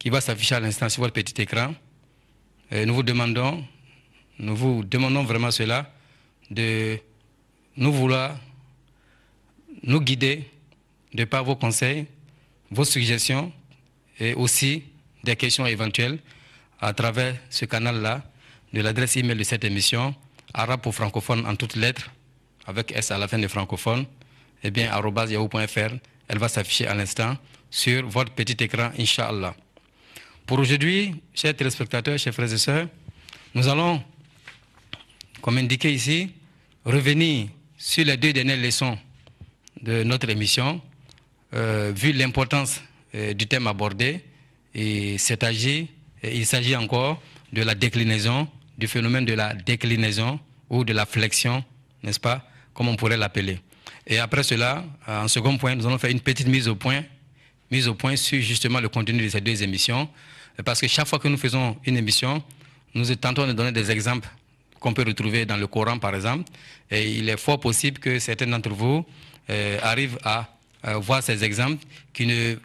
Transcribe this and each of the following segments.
qui va s'afficher à l'instant sur votre petit écran. Et nous vous demandons, nous vous demandons vraiment cela, de nous vouloir nous guider de par vos conseils, vos suggestions et aussi des questions éventuelles à travers ce canal-là de l'adresse e-mail de cette émission, arabe pour francophone en toutes lettres, avec S à la fin de francophone, et bien, yahoo.fr, elle va s'afficher à l'instant sur votre petit écran, Inch'Allah. Pour aujourd'hui, chers téléspectateurs, chers frères et sœurs, nous allons, comme indiqué ici, revenir sur les deux dernières leçons de notre émission, euh, vu l'importance euh, du thème abordé, et il s'agit encore de la déclinaison, du phénomène de la déclinaison ou de la flexion, n'est-ce pas, comme on pourrait l'appeler. Et après cela, en second point, nous allons faire une petite mise au point, mise au point sur justement le contenu de ces deux émissions, parce que chaque fois que nous faisons une émission, nous tentons de donner des exemples qu'on peut retrouver dans le Coran, par exemple. Et il est fort possible que certains d'entre vous euh, arrivent à, euh, voir ces exemples qui ne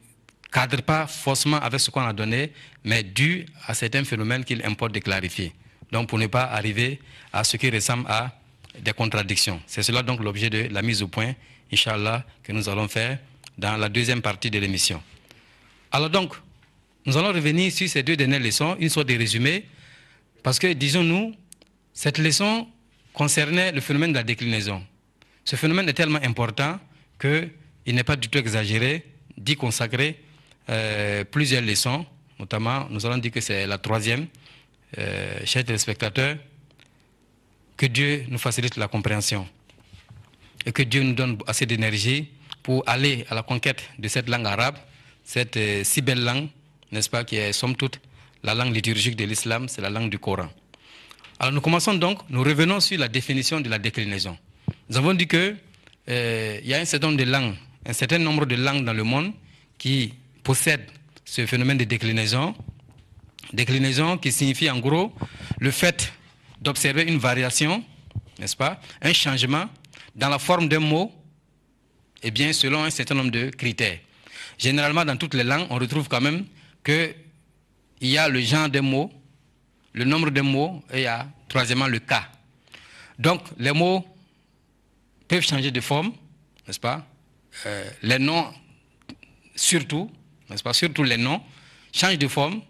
cadrent pas forcément avec ce qu'on a donné, mais dû à certains phénomènes qu'il importe de clarifier. Donc, pour ne pas arriver à ce qui ressemble à des contradictions. C'est cela donc l'objet de la mise au point, Inch'Allah, que nous allons faire dans la deuxième partie de l'émission. Alors donc, nous allons revenir sur ces deux dernières leçons, une sorte de résumé, parce que, disons-nous, cette leçon concernait le phénomène de la déclinaison. Ce phénomène est tellement important qu'il n'est pas du tout exagéré d'y consacrer euh, plusieurs leçons, notamment, nous allons dire que c'est la troisième, euh, chers téléspectateurs, que Dieu nous facilite la compréhension et que Dieu nous donne assez d'énergie pour aller à la conquête de cette langue arabe, cette euh, si belle langue n'est-ce pas, qui est somme toute la langue liturgique de l'islam, c'est la langue du Coran. Alors nous commençons donc, nous revenons sur la définition de la déclinaison. Nous avons dit qu'il euh, y a un certain nombre de langues, un certain nombre de langues dans le monde qui possèdent ce phénomène de déclinaison. Déclinaison qui signifie en gros le fait d'observer une variation, n'est-ce pas, un changement dans la forme d'un mot, et eh bien selon un certain nombre de critères. Généralement, dans toutes les langues, on retrouve quand même qu'il y a le genre des mots, le nombre de mots, et il y a troisièmement le cas. Donc les mots peuvent changer de forme, n'est-ce pas euh, Les noms, surtout, n'est-ce pas Surtout les noms changent de forme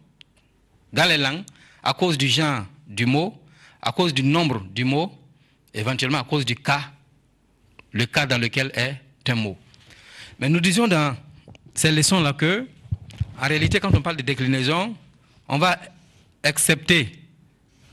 dans les langues à cause du genre du mot, à cause du nombre du mot, éventuellement à cause du cas, le cas dans lequel est un mot. Mais nous disons dans ces leçons-là que en réalité, quand on parle de déclinaison, on va accepter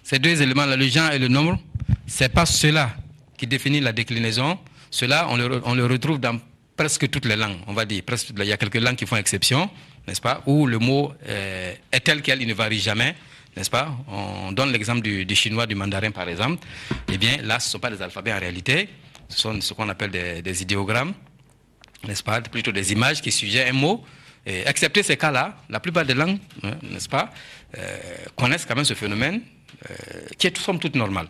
ces deux éléments-là, le genre et le nombre. Ce n'est pas cela qui définit la déclinaison. Cela, on le, retrouve dans presque toutes les langues, on va dire. Presque, il y a quelques langues qui font exception, n'est-ce pas Où le mot euh, est tel quel, il ne varie jamais, n'est-ce pas On donne l'exemple du, chinois, du mandarin, par exemple. Eh bien, là, ce ne sont pas des alphabets en réalité. Ce sont ce qu'on appelle des, des idéogrammes, n'est-ce pas Plutôt des images qui suggèrent un mot et accepter ces cas-là, la plupart des langues, hein, n'est-ce pas, euh, connaissent quand même ce phénomène euh, qui est tout somme toute normal.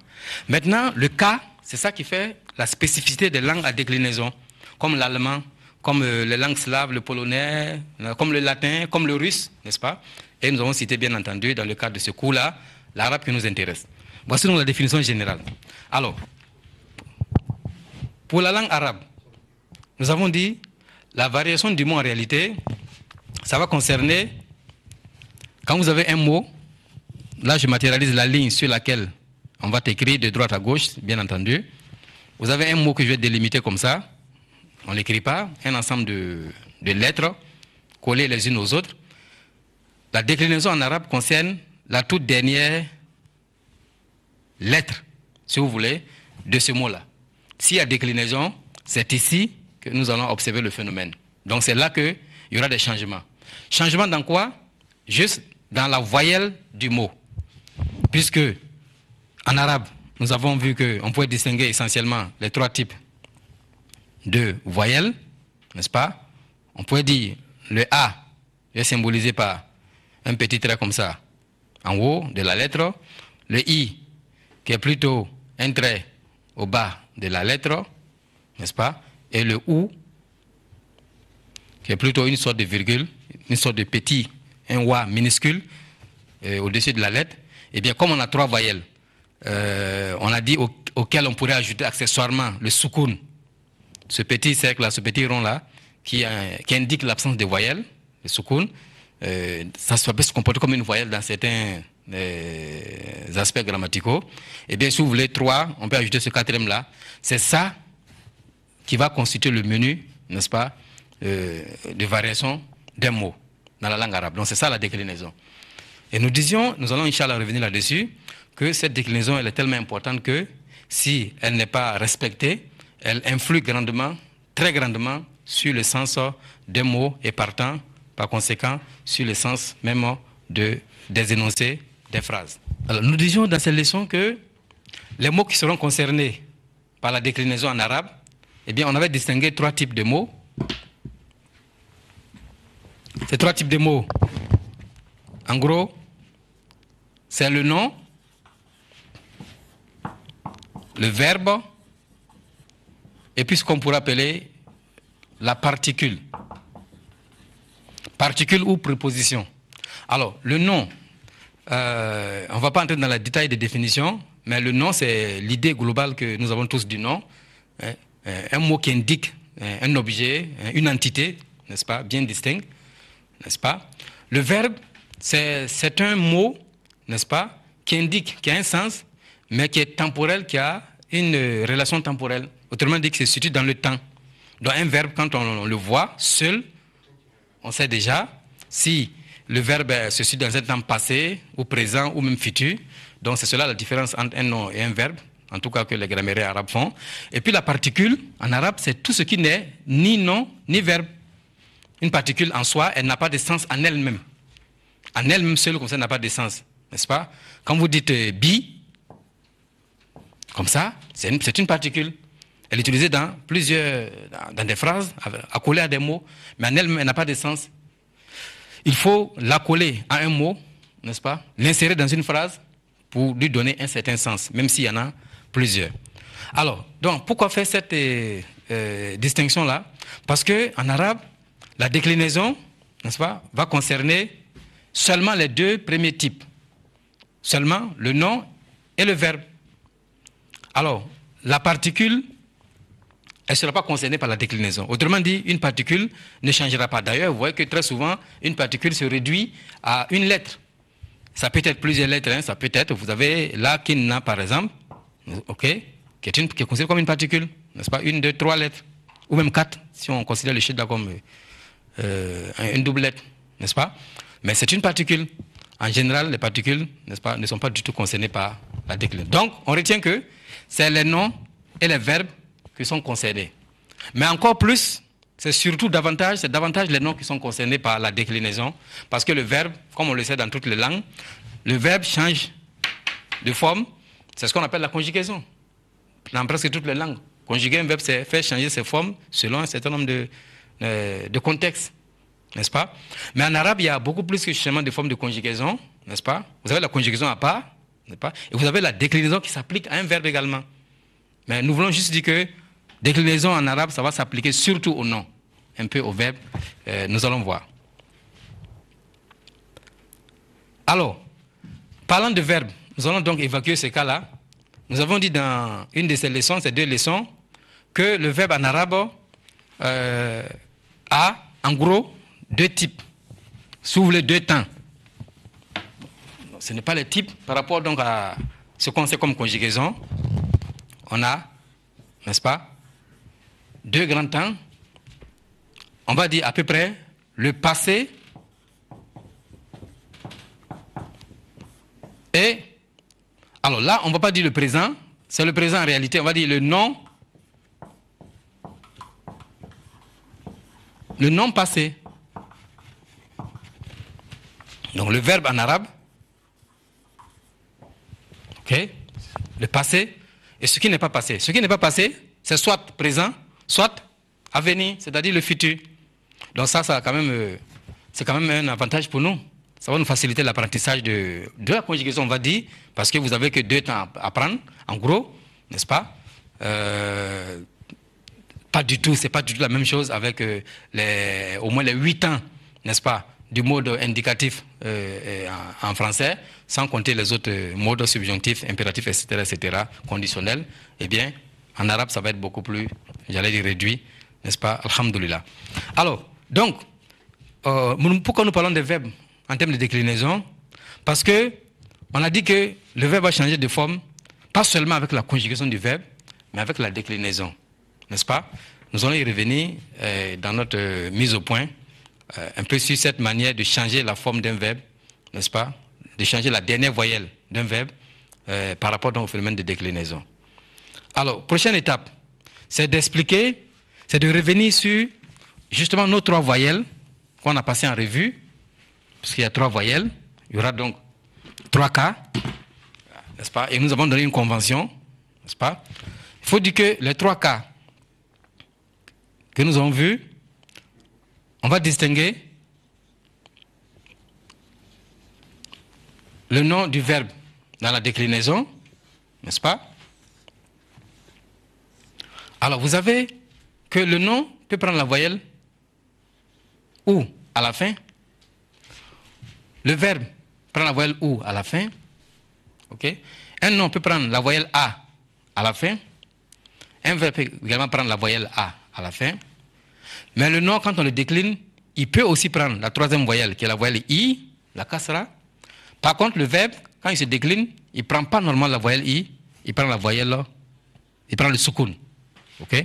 Maintenant, le cas, c'est ça qui fait la spécificité des langues à déclinaison, comme l'allemand, comme euh, les langues slaves, le polonais, comme le latin, comme le russe, n'est-ce pas Et nous avons cité, bien entendu, dans le cadre de ce cours-là, l'arabe qui nous intéresse. Voici donc la définition générale. Alors, pour la langue arabe, nous avons dit la variation du mot en réalité ça va concerner, quand vous avez un mot, là je matérialise la ligne sur laquelle on va t'écrire de droite à gauche, bien entendu. Vous avez un mot que je vais délimiter comme ça, on ne l'écrit pas, un ensemble de, de lettres collées les unes aux autres. La déclinaison en arabe concerne la toute dernière lettre, si vous voulez, de ce mot-là. S'il y a déclinaison, c'est ici que nous allons observer le phénomène. Donc c'est là qu'il y aura des changements. Changement dans quoi Juste dans la voyelle du mot. Puisque en arabe, nous avons vu qu'on pouvait distinguer essentiellement les trois types de voyelles, n'est-ce pas On pouvait dire le A est symbolisé par un petit trait comme ça, en haut de la lettre. Le I, qui est plutôt un trait au bas de la lettre, n'est-ce pas Et le OU, qui est plutôt une sorte de virgule une sorte de petit, un wa minuscule euh, au-dessus de la lettre, Et eh bien, comme on a trois voyelles, euh, on a dit au, auquel on pourrait ajouter accessoirement le soukoun, ce petit cercle-là, ce petit rond-là, qui, euh, indique l'absence de voyelles, le soukoun. ça se peut se comporter comme une voyelle dans certains aspects grammaticaux. Et eh bien, si vous voulez trois, on peut ajouter ce quatrième-là. C'est ça qui va constituer le menu, n'est-ce pas, de variations d'un mot dans la langue arabe. Donc c'est ça la déclinaison. Et nous disions, nous allons Inch'Allah revenir là-dessus, que cette déclinaison elle est tellement importante que si elle n'est pas respectée, elle influe grandement, très grandement, sur le sens des mots et partant, par conséquent, sur le sens même de, des énoncés des phrases. Alors nous disions dans cette leçon que les mots qui seront concernés par la déclinaison en arabe, eh bien on avait distingué trois types de mots c'est trois types de mots. En gros, c'est le nom, le verbe, et puis ce qu'on pourrait appeler la particule. Particule ou préposition. Alors, le nom, euh, on ne va pas entrer dans le détail des définitions, mais le nom, c'est l'idée globale que nous avons tous du nom. Hein, euh, un mot qui indique hein, un objet, hein, une entité, n'est-ce pas, bien distincte n'est-ce pas Le verbe, c'est un mot, n'est-ce pas, qui indique, qui a un sens, mais qui est temporel, qui a une relation temporelle. Autrement dit, qui se situe dans le temps. Donc un verbe, quand on, on le voit seul, on sait déjà si le verbe se situe dans un temps passé, ou présent, ou même futur. Donc c'est cela la différence entre un nom et un verbe, en tout cas que les grammaires arabes font. Et puis la particule, en arabe, c'est tout ce qui n'est ni nom ni verbe. Une particule en soi, elle n'a pas de sens en elle-même. En elle-même seule, comme ça, n'a pas de sens. N'est-ce pas Quand vous dites euh, bi, comme ça, c'est une, particule. Elle est utilisée dans plusieurs, dans, des phrases, accolée à des mots, mais en elle-même, elle, n'a pas de sens. Il faut l'accoler à un mot, n'est-ce pas L'insérer dans une phrase pour lui donner un certain sens, même s'il y en a plusieurs. Alors, donc, pourquoi faire cette euh, euh, distinction-là Parce qu'en arabe, la déclinaison, n'est-ce pas, va concerner seulement les deux premiers types, seulement le nom et le verbe. Alors, la particule, elle ne sera pas concernée par la déclinaison. Autrement dit, une particule ne changera pas. D'ailleurs, vous voyez que très souvent, une particule se réduit à une lettre. Ça peut être plusieurs lettres, hein. ça peut être, vous avez la n'a, par exemple, ok, qui est, une, considérée comme une particule, n'est-ce pas Une, deux, trois lettres, ou même quatre, si on considère le chiffre comme euh, euh, une doublette, n'est-ce pas Mais c'est une particule. En général, les particules, n'est-ce pas, ne sont pas du tout concernées par la déclinaison. Donc, on retient que c'est les noms et les verbes qui sont concernés. Mais encore plus, c'est surtout davantage, c'est davantage les noms qui sont concernés par la déclinaison, parce que le verbe, comme on le sait dans toutes les langues, le verbe change de forme. C'est ce qu'on appelle la conjugaison. Dans presque toutes les langues, conjuguer un verbe, c'est faire changer ses formes selon un certain nombre de, euh, de contexte, n'est-ce pas Mais en arabe, il y a beaucoup plus que justement des formes de conjugaison, n'est-ce pas Vous avez la conjugaison à part, n'est-ce pas Et vous avez la déclinaison qui s'applique à un verbe également. Mais nous voulons juste dire que déclinaison en arabe, ça va s'appliquer surtout au nom, un peu au verbe. Euh, nous allons voir. Alors, parlant de verbe, nous allons donc évacuer ce cas-là. Nous avons dit dans une de ces leçons, ces deux leçons, que le verbe en arabe euh, a, en gros, deux types. sous les deux temps. Ce n'est pas le type. Par rapport donc à ce qu'on sait comme conjugaison, on a, n'est-ce pas, deux grands temps. On va dire à peu près le passé et... Alors là, on ne va pas dire le présent. C'est le présent en réalité. On va dire le non le nom passé. Donc le verbe en arabe, ok, le passé, et ce qui n'est pas passé. Ce qui n'est pas passé, c'est soit présent, soit avenir, c'est-à-dire le futur. Donc ça, ça quand même, euh, c'est quand même un avantage pour nous. Ça va nous faciliter l'apprentissage de, la conjugaison, on va dire, parce que vous n'avez que deux temps à apprendre, en gros, n'est-ce pas euh, pas du tout, c'est pas du tout la même chose avec euh, les, au moins les huit ans, n'est-ce pas, du mode indicatif euh, euh, en, français, sans compter les autres modes subjonctifs, impératifs, etc., etc., conditionnels. Eh bien, en arabe, ça va être beaucoup plus, j'allais dire réduit, n'est-ce pas Alhamdulillah. Alors, donc, pourquoi nous parlons des verbes en termes de déclinaison Parce que on a dit que le verbe a changé de forme, pas seulement avec la conjugation du verbe, mais avec la déclinaison n'est-ce pas Nous allons y revenir euh, dans notre euh, mise au point, euh, un peu sur cette manière de changer la forme d'un verbe, n'est-ce pas De changer la dernière voyelle d'un verbe par rapport donc au phénomène de déclinaison. Alors, prochaine étape, c'est d'expliquer, c'est de revenir sur justement nos trois voyelles qu'on a passées en revue, parce qu'il y a trois voyelles, il y aura donc trois cas, n'est-ce pas Et nous avons donné une convention, n'est-ce pas Il faut dire que les trois cas que nous avons vu, on va distinguer le nom du verbe dans la déclinaison, n'est-ce pas Alors vous avez que le nom peut prendre la voyelle ou à la fin. Le verbe prend la voyelle ou à la fin. ok Un nom peut prendre la voyelle A à la fin. Un verbe peut également prendre la voyelle A à la fin. Mais le nom, quand on le décline, il peut aussi prendre la troisième voyelle, qui est la voyelle I, la kasra. Par contre, le verbe, quand il se décline, il ne prend pas normalement la voyelle I, il prend la voyelle, il prend le sukun. OK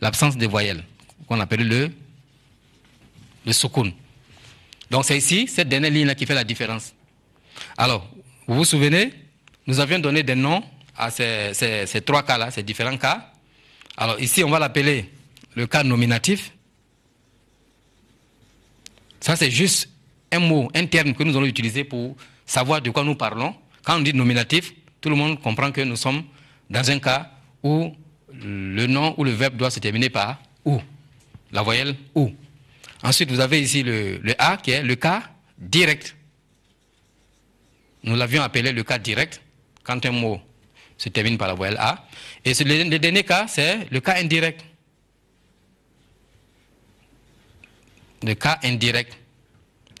L'absence de voyelle, qu'on appelle le, le sukun. Donc c'est ici, cette dernière ligne-là qui fait la différence. Alors, vous vous souvenez, nous avions donné des noms à ces trois cas-là, ces différents cas. Alors ici, on va l'appeler le cas nominatif. Ça, c'est juste un mot, un terme que nous allons utiliser pour savoir de quoi nous parlons. Quand on dit nominatif, tout le monde comprend que nous sommes dans un cas où le nom ou le verbe doit se terminer par ou, la voyelle ou. Ensuite, vous avez ici le, A qui est le cas direct. Nous l'avions appelé le cas direct quand un mot se termine par la voyelle A. Et le dernier cas, c'est le cas indirect. Le cas indirect,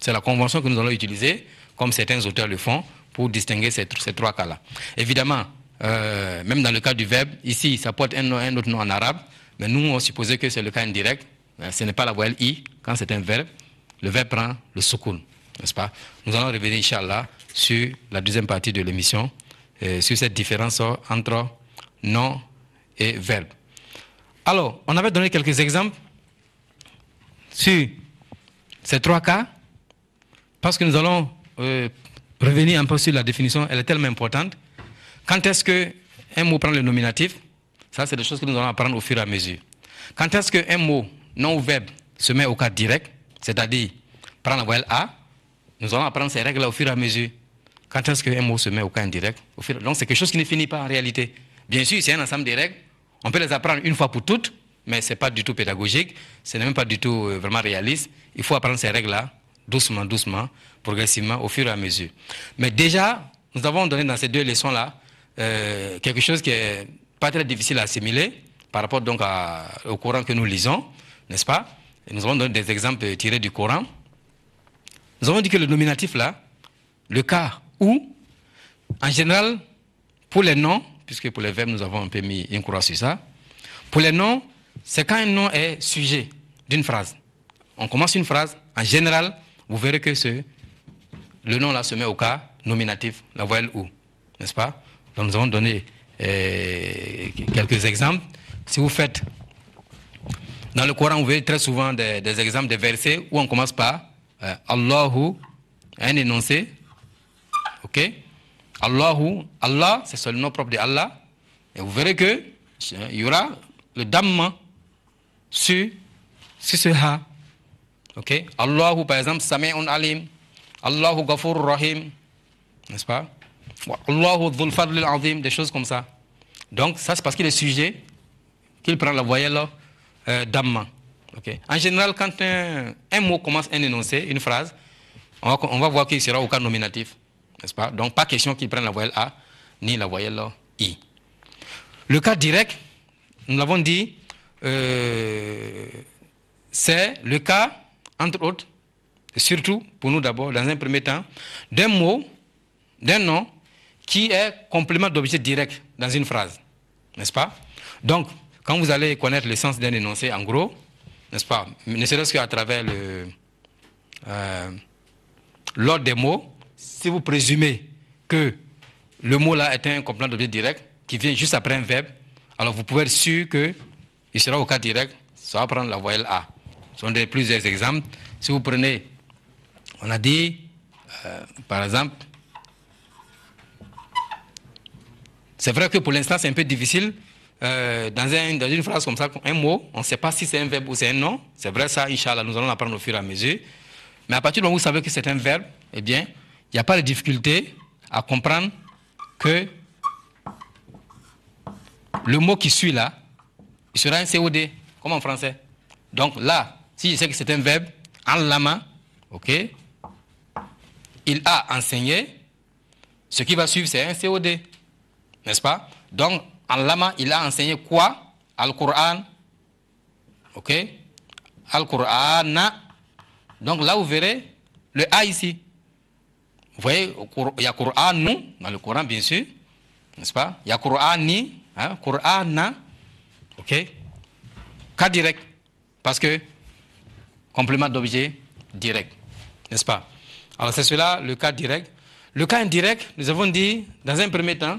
C'est la convention que nous allons utiliser, comme certains auteurs le font, pour distinguer ces, trois cas-là. Évidemment, euh, même dans le cas du verbe, ici, ça porte un, un autre nom en arabe, mais nous, on supposait que c'est le cas indirect. Euh, ce n'est pas la voyelle i quand c'est un verbe. Le verbe prend le soukoun, n'est-ce pas Nous allons revenir, Inch'Allah, sur la deuxième partie de l'émission, euh, sur cette différence entre nom et verbe. Alors, on avait donné quelques exemples sur ces trois cas, parce que nous allons euh, revenir un peu sur la définition, elle est tellement importante. Quand est-ce qu'un mot prend le nominatif Ça, c'est des choses que nous allons apprendre au fur et à mesure. Quand est-ce qu'un mot, nom ou verbe, se met au cas direct, c'est-à-dire prend la voyelle A, nous allons apprendre ces règles-là au fur et à mesure. Quand est-ce qu'un mot se met au cas indirect Donc, c'est quelque chose qui ne finit pas en réalité. Bien sûr, c'est un ensemble de règles. On peut les apprendre une fois pour toutes, mais ce n'est pas du tout pédagogique, ce n'est même pas du tout euh, vraiment réaliste. Il faut apprendre ces règles-là, doucement, doucement, progressivement, au fur et à mesure. Mais déjà, nous avons donné dans ces deux leçons-là euh, quelque chose qui n'est pas très difficile à assimiler par rapport donc au Coran que nous lisons, n'est-ce pas et Nous avons donné des exemples tirés du Coran. Nous avons dit que le nominatif là, le cas où, en général, pour les noms, puisque pour les verbes nous avons un peu mis une croix sur ça, pour les noms, c'est quand un nom est sujet d'une phrase. On commence une phrase, en général, vous verrez que ce, le nom là se met au cas nominatif, la voile ou, n'est-ce pas nous avons donné euh, quelques exemples. Si vous faites, dans le Coran, vous verrez très souvent des, exemples de versets où on commence par Allah euh, Allahu, un énoncé, ok Allahu, Allah, c'est le nom propre de Allah. Et vous verrez que il y aura le damma sur, sur ce ha. Ok Allahu, par exemple, un Alim. Allahu gafur Rahim. N'est-ce pas Allahu Dhul Fadl Azim, des choses comme ça. Donc, ça, c'est parce qu'il est sujet qu'il prend la voyelle euh, En général, quand un, un, mot commence un énoncé, une phrase, on va, on va voir qu'il sera au cas nominatif. N'est-ce pas Donc, pas question qu'il prenne la voyelle A ni la voyelle I. Le cas direct, nous l'avons dit, euh, c'est le cas, entre autres, surtout pour nous d'abord, dans un premier temps, d'un mot, d'un nom qui est complément d'objet direct dans une phrase. N'est-ce pas Donc, quand vous allez connaître le sens d'un énoncé, en gros, n'est-ce pas Ne serait-ce qu'à travers le, euh, l'ordre des mots, si vous présumez que le mot là est un complément d'objet direct qui vient juste après un verbe, alors vous pouvez être sûr que il sera au cas direct, ça va prendre la voyelle A. Ce sont des, plusieurs exemples. Si vous prenez, on a dit, euh, par exemple, c'est vrai que pour l'instant c'est un peu difficile. Euh, dans, dans, une phrase comme ça, un mot, on ne sait pas si c'est un verbe ou c'est un nom. C'est vrai ça, Inch'Allah, nous allons l'apprendre au fur et à mesure. Mais à partir du moment où vous savez que c'est un verbe, eh bien, il n'y a pas de difficulté à comprendre que le mot qui suit là, il sera un COD, comme en français. Donc là, si je sais que c'est un verbe, en lama, ok, il a enseigné, ce qui va suivre, c'est un COD, n'est-ce pas Donc, en lama, il a enseigné quoi Al-Qur'an, ok Al-Qur'an, donc là, vous verrez le A ici. Vous voyez, il y a Qur'an, nous, dans le Coran, bien sûr, n'est-ce pas Il y a Qur'ani, hein, OK Cas direct, parce que complément d'objet direct, n'est-ce pas Alors c'est cela, le cas direct. Le cas indirect, nous avons dit, dans un premier temps,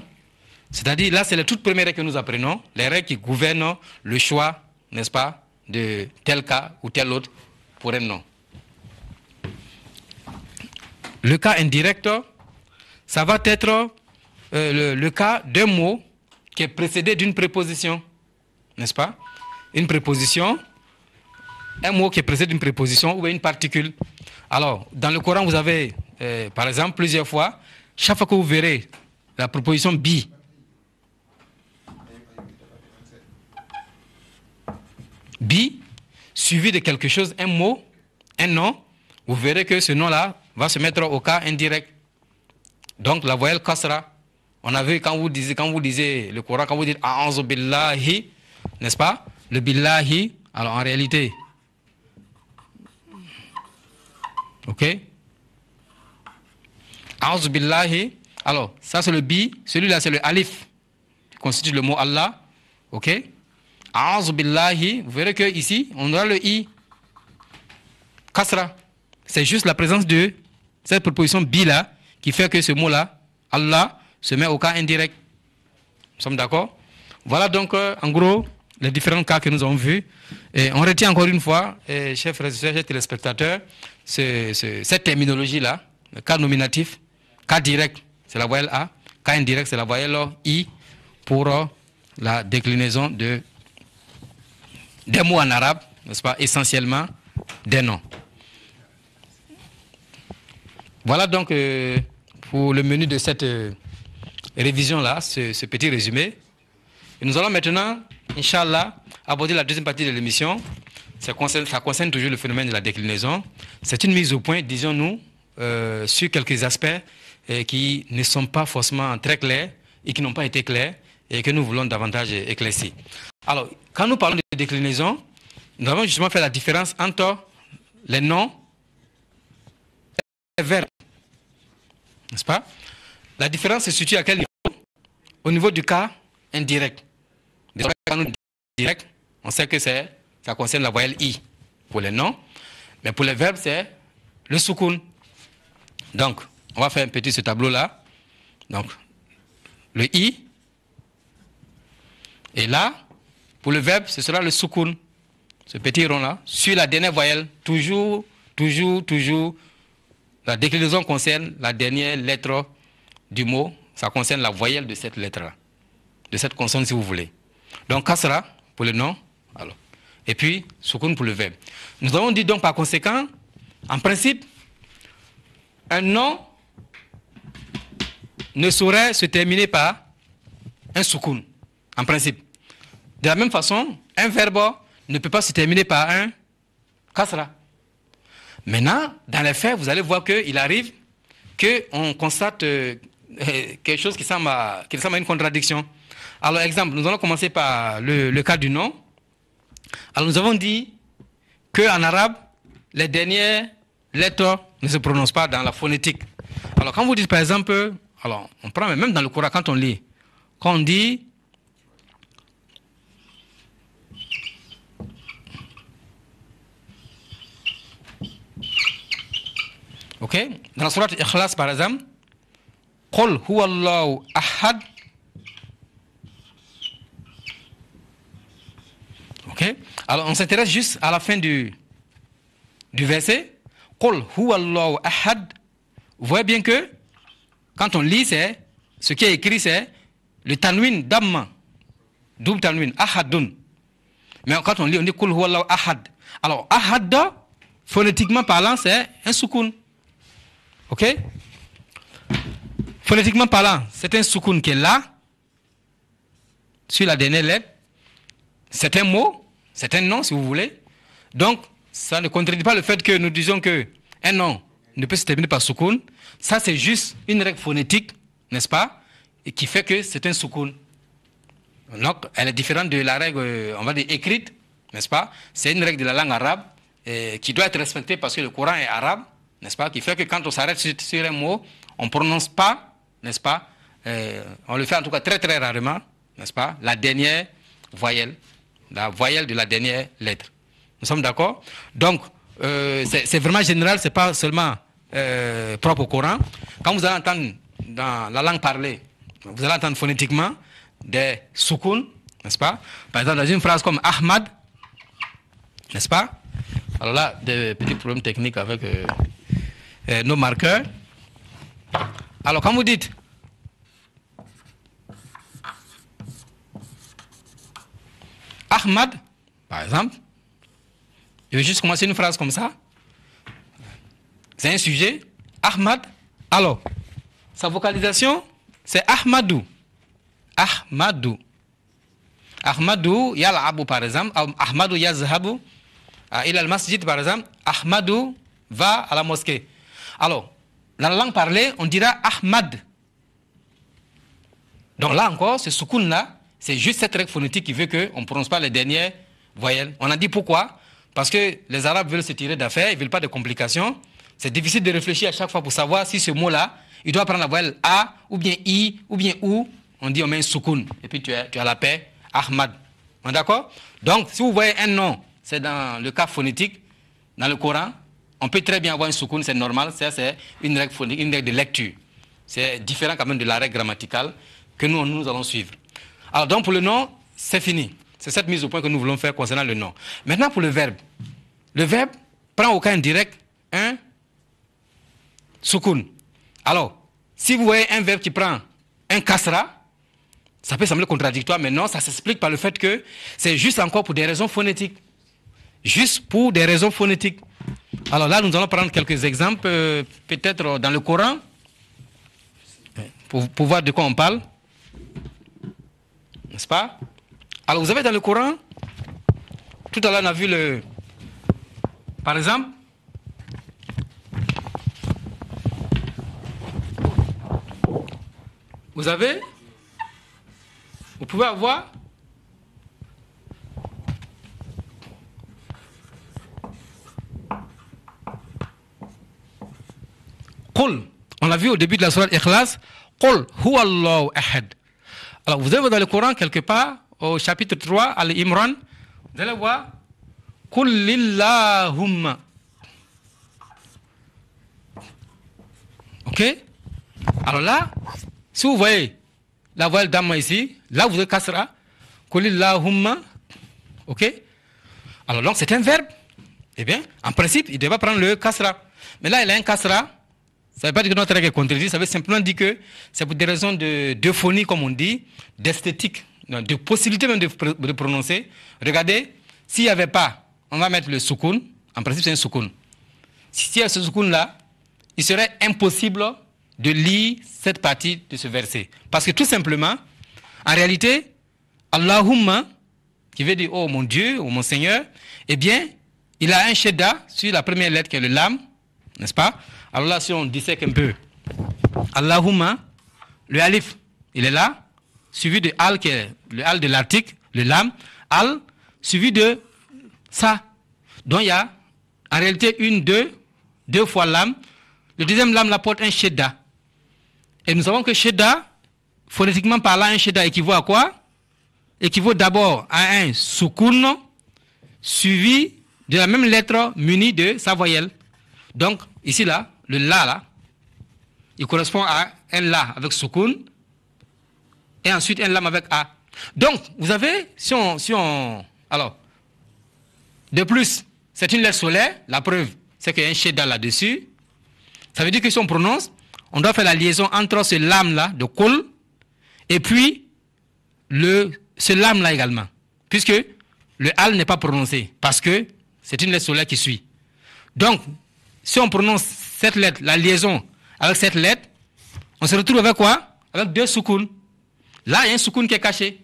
c'est-à-dire là, c'est la toute première règle que nous apprenons, les règles qui gouvernent le choix, n'est-ce pas, de tel cas ou tel autre pour un nom. Le cas indirect, ça va être euh, le cas d'un mot qui est précédé d'une préposition n'est-ce pas Une préposition, un mot qui précède une préposition ou une particule. Alors, dans le Coran, vous avez, euh, par exemple, plusieurs fois, chaque fois que vous verrez la proposition bi, bi, suivi de quelque chose, un mot, un nom, vous verrez que ce nom-là va se mettre au cas indirect. Donc la voyelle kasra. On a vu quand vous disiez, quand vous le Coran, quand vous dites n'est-ce pas Le billahi, alors en réalité, ok Aouz alors ça c'est le bi, celui-là c'est le alif, qui constitue le mot Allah, ok Aouz vous verrez que ici on aura le i, kasra, c'est juste la présence de cette proposition bi qui fait que ce mot-là, Allah, se met au cas indirect. Nous sommes d'accord Voilà donc, euh, en gros, les différents cas que nous avons vus. Et on retient encore une fois, et chers frères et chers téléspectateurs, cette terminologie-là, le cas nominatif, cas direct, c'est la voyelle A, cas indirect, c'est la voyelle I, pour la déclinaison de, des mots en arabe, n'est-ce pas, essentiellement des noms. Voilà donc euh, pour le menu de cette euh, révision-là, ce, ce, petit résumé. Et nous allons maintenant Inch'Allah, aborder la deuxième partie de l'émission. Ça concerne, toujours le phénomène de la déclinaison. C'est une mise au point, disons-nous, euh, sur quelques aspects euh, qui ne sont pas forcément très clairs et qui n'ont pas été clairs et que nous voulons davantage éclaircir. Alors, quand nous parlons de déclinaison, nous avons justement fait la différence entre les noms et les verbes. N'est-ce pas La différence se situe à quel niveau Au niveau du cas indirect direct, on sait que ça concerne la voyelle I pour les noms, mais pour les verbes, c'est le soukoun. Donc, on va faire un petit ce tableau-là. Donc, le I. Et là, pour le verbe, ce sera le soukoun. Ce petit rond-là. Sur la dernière voyelle, toujours, toujours, toujours. La déclinaison concerne la dernière lettre du mot. Ça concerne la voyelle de cette lettre-là. De cette consonne, si vous voulez. Donc kasra pour le nom, alors. Et puis sukun pour le verbe. Nous avons dit donc par conséquent, en principe, un nom ne saurait se terminer par un sukun, en principe. De la même façon, un verbe ne peut pas se terminer par un kasra. Maintenant, dans les faits, vous allez voir qu'il arrive qu'on constate euh, quelque chose qui semble, à une contradiction. Alors, exemple, nous allons commencer par le, cas du nom. Alors, nous avons dit qu'en arabe, les dernières lettres ne se prononcent pas dans la phonétique. Alors, quand vous dites, par exemple, alors, on prend même dans le Coran, quand on lit, quand on dit Ok Dans la surat Ikhlas, par exemple, ahad Alors on s'intéresse juste à la fin du, du verset. Vous voyez bien que quand on lit, c'est ce qui est écrit, c'est le tanwin d'amma. Double tanwin, ahadun. Mais quand on lit, on dit Qul huwallahu ahad. Alors ahad, phonétiquement parlant, c'est un soukoun. Ok Phonétiquement parlant, c'est un soukoun qui est là, sur la dernière lettre. C'est un mot c'est un nom, si vous voulez. Donc, ça ne contredit pas le fait que nous disons que un nom ne peut se terminer par soukoun. Ça, c'est juste une règle phonétique, n'est-ce pas Et qui fait que c'est un soukoun. Donc, elle est différente de la règle, euh, on va dire, écrite, n'est-ce pas C'est une règle de la langue arabe euh, qui doit être respectée parce que le Coran est arabe, n'est-ce pas Qui fait que quand on s'arrête sur, un mot, on ne prononce pas, n'est-ce pas euh, On le fait en tout cas très très rarement, n'est-ce pas La dernière voyelle la voyelle de la dernière lettre. Nous sommes d'accord Donc, euh, c'est vraiment général, ce n'est pas seulement euh, propre au Coran. Quand vous allez entendre dans la langue parlée, vous allez entendre phonétiquement des soukoun, n'est-ce pas Par exemple, dans une phrase comme Ahmad, n'est-ce pas Alors là, des petits problèmes techniques avec euh, nos marqueurs. Alors, quand vous dites Ahmad, par exemple, je vais juste commencer une phrase comme ça. C'est un sujet. Ahmad, alors, sa vocalisation, c'est Ahmadou. Ahmadou. Ahmadou Abu, par exemple. Ahmadou Yazhabou. Ah, Il le masjid, par exemple. Ahmadou va à la mosquée. Alors, dans la langue parlée, on dira Ahmad. Donc là encore, ce soukoun-là, c'est juste cette règle phonétique qui veut qu'on ne prononce pas les dernières voyelles. On a dit pourquoi Parce que les Arabes veulent se tirer d'affaires, ils ne veulent pas de complications. C'est difficile de réfléchir à chaque fois pour savoir si ce mot-là, il doit prendre la voyelle A, ou bien I, ou bien u. On dit on met un soukoun, et puis tu as, la paix, Ahmad. D'accord Donc, si vous voyez un nom, c'est dans le cas phonétique, dans le Coran, on peut très bien avoir un soukoun, c'est normal, c'est une règle une règle de lecture. C'est différent quand même de la règle grammaticale que nous, nous allons suivre. Alors donc pour le nom, c'est fini. C'est cette mise au point que nous voulons faire concernant le nom. Maintenant pour le verbe. Le verbe prend aucun direct, un soukoun. Alors, si vous voyez un verbe qui prend un kasra, ça peut sembler contradictoire, mais non, ça s'explique par le fait que c'est juste encore pour des raisons phonétiques. Juste pour des raisons phonétiques. Alors là, nous allons prendre quelques exemples, euh, peut-être dans le Coran, pour, pour voir de quoi on parle n'est-ce pas Alors vous avez dans le Coran, tout à l'heure on a vu le... Par exemple, vous avez, vous pouvez avoir Qul, on l'a vu au début de la sourate Ikhlas, Qul huwa ahad. Alors vous avez dans le Coran quelque part, au chapitre 3, à l'imran, vous allez voir, Kulillahum. Ok Alors là, si vous voyez la voile d'Amma ici, là vous avez Kasra, Kulillahum. Ok Alors donc c'est un verbe. Eh bien, en principe, il devait prendre le Kasra. Mais là, il a un Kasra ça ne veut pas dire que notre règle est contredite, ça veut simplement dire que c'est pour des raisons de, phonie, comme on dit, d'esthétique, de possibilité même de, prononcer. Regardez, s'il n'y avait pas, on va mettre le soukoun, en principe c'est un soukoun. S'il y a ce soukoun-là, il serait impossible de lire cette partie de ce verset. Parce que tout simplement, en réalité, Allahumma, qui veut dire Oh mon Dieu, oh mon Seigneur, eh bien, il a un shedda sur la première lettre qui est le lam, n'est-ce pas alors là, si on dissèque un peu, Allahouma, le alif, il est là, suivi de al, qui est le al de l'article, le lam, al, suivi de ça. Donc il y a en réalité une, deux, deux fois l'âme. Le deuxième la porte un shedda. Et nous savons que shedda, phonétiquement parlant, un shedda équivaut à quoi Équivaut d'abord à un soukoun suivi de la même lettre munie de sa voyelle. Donc ici là, le la là, il correspond à un la avec soukoun et ensuite un lam avec a. Donc, vous avez, si on, alors, de plus, c'est une lettre solaire, la preuve, c'est qu'il y a un sheda là-dessus. Ça veut dire que si on prononce, on doit faire la liaison entre ce lame là de koul » et puis le, ce lame là également. Puisque le al n'est pas prononcé parce que c'est une lettre solaire qui suit. Donc, si on prononce cette lettre, la liaison avec cette lettre, on se retrouve avec quoi Avec deux soukounes. Là, il y a un soukoun qui est caché.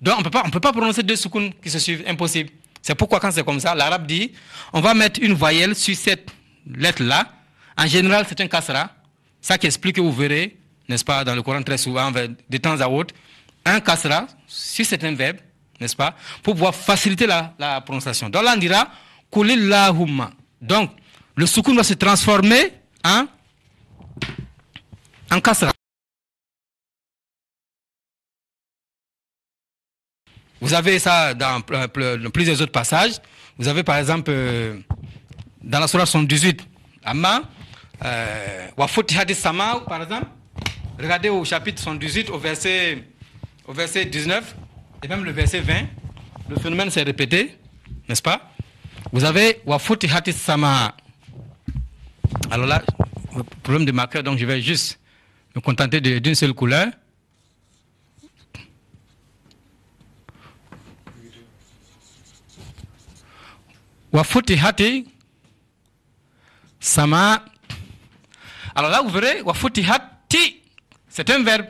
Donc, on ne peut pas, on peut pas prononcer deux soukounes qui se suivent. Impossible. C'est pourquoi, quand c'est comme ça, l'arabe dit on va mettre une voyelle sur cette lettre-là. En général, c'est un kasra. Ça qui explique, vous verrez, n'est-ce pas, dans le Coran très souvent, de temps à autre, un kasra sur certains verbes, n'est-ce pas, pour pouvoir faciliter la, prononciation. Donc là, on dira Donc, le soukoun va se transformer en, en kasra. Vous avez ça dans, plusieurs autres passages. Vous avez par exemple euh, dans la Surah 78, Amma, euh, Wafuti Hadith Sama, par exemple. Regardez au chapitre 118, au verset, au verset 19 et même le verset 20. Le phénomène s'est répété, n'est-ce pas Vous avez Wafuti Hadith Sama. Alors là, le problème de marqueur, donc je vais juste me contenter d'une seule couleur. Sama. Alors là, vous verrez, c'est un verbe.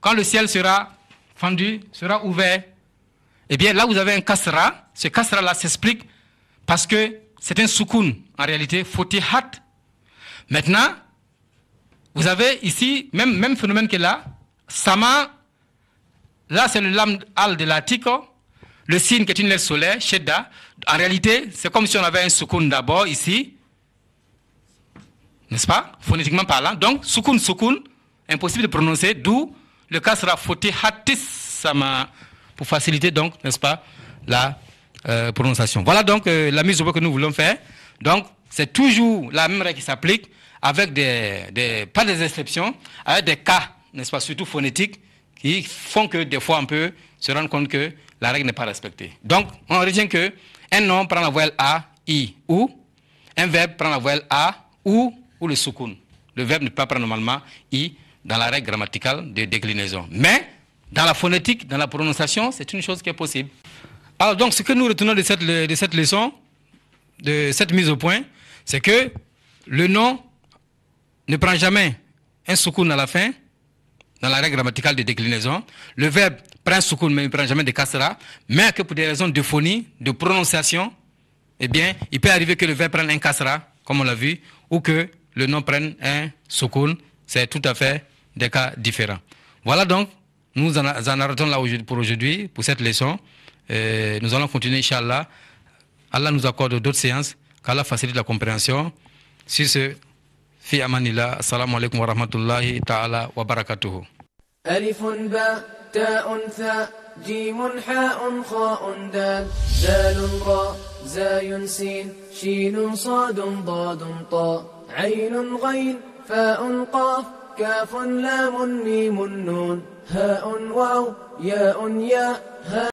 Quand le ciel sera fendu, sera ouvert, eh bien là, vous avez un kasra. Ce kasra-là s'explique parce que c'est un soukoun en réalité. Fotihat Maintenant, vous avez ici même, même phénomène que là. Sama, là c'est le lame al de l'article, le signe qui est une lettre solaire, Sheda. En réalité, c'est comme si on avait un Sukun d'abord ici, n'est-ce pas Phonétiquement parlant. Donc, Sukun, Sukun, impossible de prononcer, d'où le cas sera fauté hatis sama, pour faciliter donc, n'est-ce pas, la euh, prononciation. Voilà donc euh, la mise au point que nous voulons faire. Donc, c'est toujours la même règle qui s'applique avec des, pas des exceptions, avec des cas, n'est-ce pas, surtout phonétiques, qui font que des fois on peut se rendre compte que la règle n'est pas respectée. Donc, on retient que un nom prend la voyelle A, I ou, un verbe prend la voyelle A ou, ou le soukoun. Le verbe ne peut pas prendre normalement I dans la règle grammaticale de déclinaison. Mais, dans la phonétique, dans la prononciation, c'est une chose qui est possible. Alors, donc, ce que nous retenons de cette, de cette leçon, de cette mise au point, c'est que le nom ne prend jamais un soukoun à la fin, dans la règle grammaticale de déclinaison. Le verbe prend soukoun, mais il ne prend jamais de kasra. Mais que pour des raisons de phonie, de prononciation, eh bien, il peut arriver que le verbe prenne un kasra, comme on l'a vu, ou que le nom prenne un soukoun. C'est tout à fait des cas différents. Voilà donc, nous en, arrêtons là pour aujourd'hui, pour cette leçon. Euh, nous allons continuer, Inch'Allah. Allah nous accorde d'autres séances, qu'Allah facilite la compréhension. Sur ce, في أمان الله السلام عليكم ورحمة الله تعالى وبركاته ألف باء تاء ثاء جيم حاء خاء دال دال راء زاي سين شين صاد ضاد طاء عين غين فاء قاف كاف لام ميم نون هاء واو ياء ياء